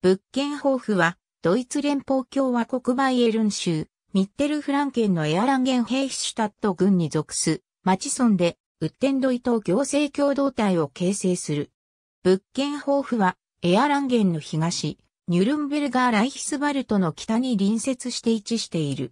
物件豊富は、ドイツ連邦共和国バイエルン州、ミッテルフランケンのエアランゲンヘイシュタット郡に属す、町村で、ウッテンドイ島行政共同体を形成する。物件豊富は、エアランゲンの東、ニュルンベルガー・ライヒスバルトの北に隣接して位置している。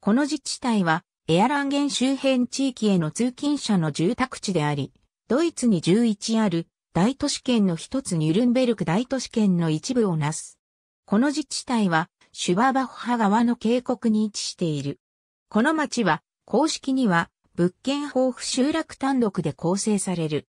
この自治体は、エアランゲン周辺地域への通勤者の住宅地であり、ドイツに11ある大都市圏の一つニュルンベルク大都市圏の一部をなす。この自治体は、シューバッハ側の渓谷に位置している。この町は、公式には、物件豊富集落単独で構成される。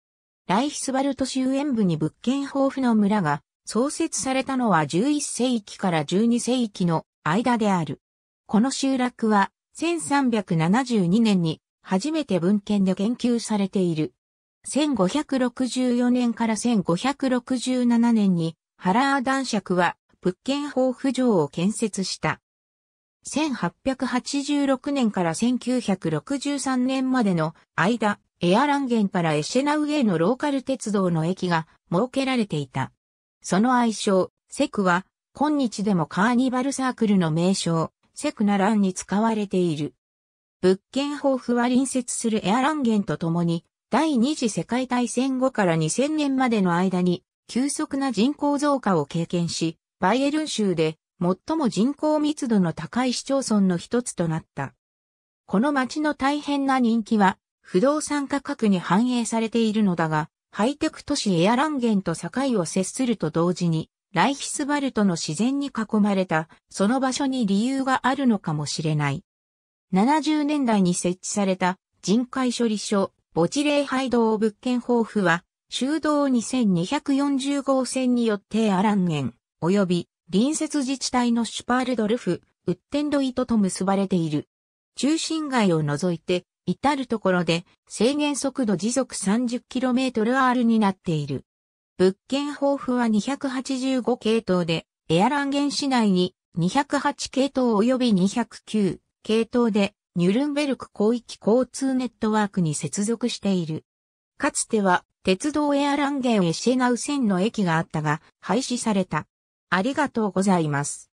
ライヒスバルト州縁部に物件豊富の村が創設されたのは11世紀から12世紀の間である。この集落は1372年に初めて文献で研究されている。1564年から1567年に、原ー男爵は、物件法府城を建設した。1886年から1963年までの間、エアランゲンからエシェナウへのローカル鉄道の駅が設けられていた。その愛称、セクは、今日でもカーニバルサークルの名称、セクナランに使われている。物件豊富は隣接するエアランゲンと共に、第二次世界大戦後から2000年までの間に急速な人口増加を経験し、バイエルン州で最も人口密度の高い市町村の一つとなった。この街の大変な人気は不動産価格に反映されているのだが、ハイテク都市エアランゲンと境を接すると同時に、ライヒスバルトの自然に囲まれた、その場所に理由があるのかもしれない。70年代に設置された人海処理所墓地礼拝堂物件豊富は、修道2240号線によってアランゲお及び隣接自治体のシュパールドルフ、ウッテンドイトと結ばれている。中心街を除いて、至るところで制限速度時速 30kmR になっている。物件豊富は285系統で、エアランゲン市内に208系統及び209系統でニュルンベルク広域交通ネットワークに接続している。かつては、鉄道エアランゲンエシェナウ線の駅があったが、廃止された。ありがとうございます。